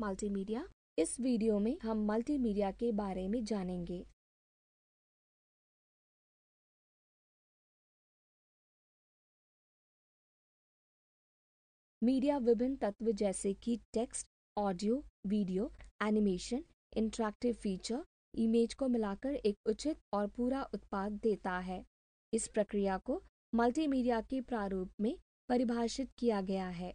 Multimedia इस video में हम मल्टीमीडिया के बारे में जानेंगे मीडिया विभिन्न तत्व जैसे कि text audio video animation interactive feature image को मिलाकर एक उचित और पूरा उत्पाद देता है इस प्रक्रिया को मल्टीमीडिया के प्रारूप में परिभाषित किया गया है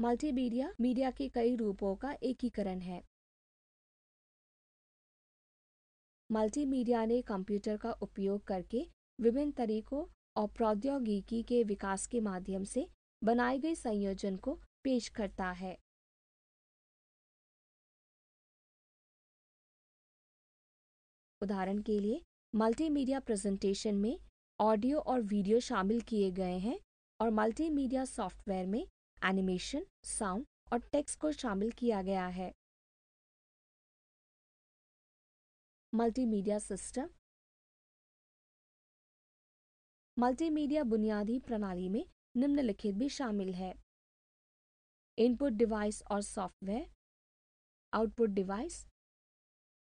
मल्टीमीडिया मीडिया के कई रूपों का एकीकरण है मल्टीमीडिया ने कंप्यूटर का उपयोग करके विभिन्न तरीकों और प्रौद्योगिकी के विकास के माध्यम से बनाए गए संयोजन को पेश करता है उदाहरण के लिए मल्टीमीडिया प्रेजेंटेशन में ऑडियो और वीडियो शामिल किए गए हैं और मल्टीमीडिया सॉफ्टवेयर में एनिमेशन साउंड और टेक्स्ट को शामिल किया गया है मल्टीमीडिया सिस्टम मल्टीमीडिया बुनियादी प्रणाली में निम्नलिखित भी शामिल है इनपुट डिवाइस और सॉफ्टवेयर आउटपुट डिवाइस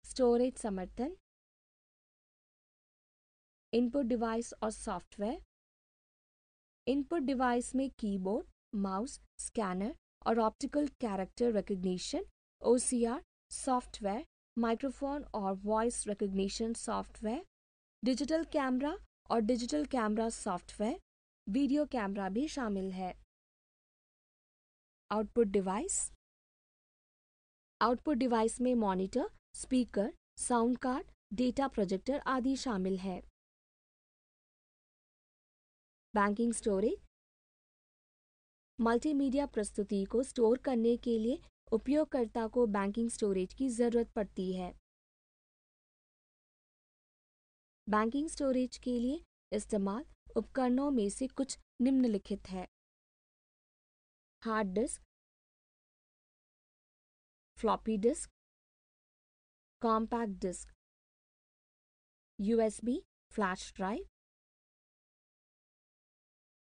स्टोरेज समर्थन इनपुट डिवाइस और सॉफ्टवेयर इनपुट डिवाइस में कीबोर्ड माउस स्कैनर और optical character recognition O software microphone और voice recognition software digital camera और digital camera software video camera भी शामिल है आउटपुट डिवाइस आउटपुट डिवाइस में monitor speaker sound card data projector आदि शामिल है बैंकिंग स्टोरेज मल्टीमीडिया प्रस्तुति को स्टोर करने के लिए उपयोगकर्ता को बैंकिंग स्टोरेज की ज़रूरत पड़ती है बैंकिंग स्टोरेज के लिए इस्तेमाल उपकरणों में से कुछ निम्नलिखित है hard disk floppy disk compact disk USB flash drive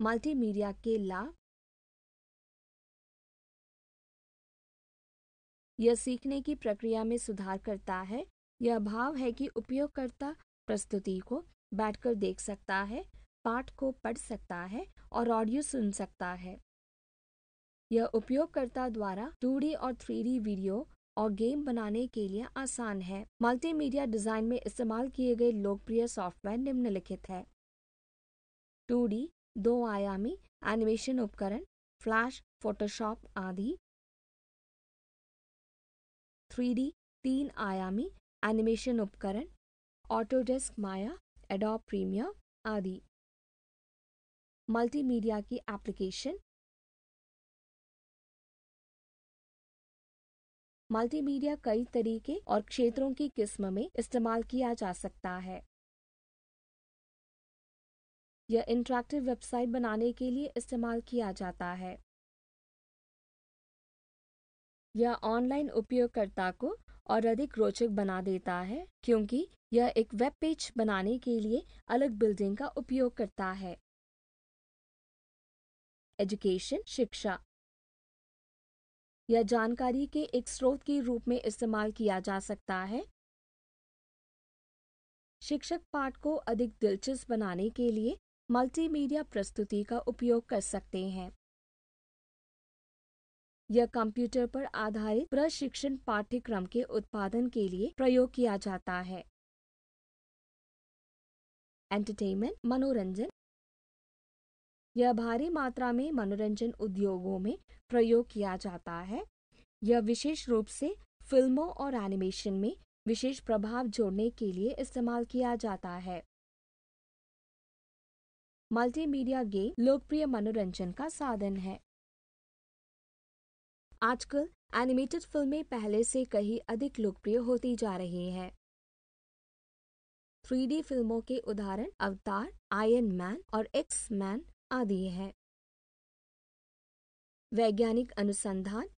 multimedia के लाभ यह सीखने की प्रक्रिया में सुधार करता है यह भाव है कि उपयोगकर्ता प्रस्तुति को बैठकर देख सकता है पाठ को पढ़ सकता है और ऑडियो सुन सकता है यह उपयोगकर्ता द्वारा टू और थ्री वीडियो और गेम बनाने के लिए आसान है मल्टीमीडिया डिजाइन में इस्तेमाल किए गए लोकप्रिय सॉफ्टवेयर निम्नलिखित है टू दो आयामी एनिमेशन उपकरण फ्लैश फोटोशॉप आदि डी तीन आयामी एनिमेशन उपकरण ऑटोडेस्क माया एडॉप प्रीमियर आदि मल्टीमीडिया की एप्लीकेशन मल्टीमीडिया कई तरीके और क्षेत्रों की किस्म में इस्तेमाल किया जा सकता है यह इंटरैक्टिव वेबसाइट बनाने के लिए इस्तेमाल किया जाता है यह ऑनलाइन उपयोगकर्ता को और अधिक रोचक बना देता है क्योंकि यह एक वेब पेज बनाने के लिए अलग बिल्डिंग का उपयोग करता है एजुकेशन शिक्षा यह जानकारी के एक स्रोत के रूप में इस्तेमाल किया जा सकता है शिक्षक पाठ को अधिक दिलचस्प बनाने के लिए मल्टीमीडिया प्रस्तुति का उपयोग कर सकते हैं यह कंप्यूटर पर आधारित प्रशिक्षण पाठ्यक्रम के उत्पादन के लिए प्रयोग किया जाता है एंटरटेनमेंट मनोरंजन यह भारी मात्रा में मनोरंजन उद्योगों में प्रयोग किया जाता है यह विशेष रूप से फिल्मों और एनिमेशन में विशेष प्रभाव जोड़ने के लिए इस्तेमाल किया जाता है मल्टीमीडिया गेम लोकप्रिय मनोरंजन का साधन है आजकल एनिमेटेड फिल्में पहले से कहीं अधिक लोकप्रिय होती जा रही हैं। थ्री फिल्मों के उदाहरण अवतार आयरन मैन और एक्स मैन आदि हैं। वैज्ञानिक अनुसंधान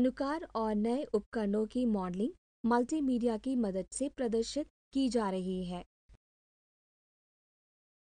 अनुकार और नए उपकरणों की मॉडलिंग मल्टीमीडिया की मदद से प्रदर्शित की जा रही है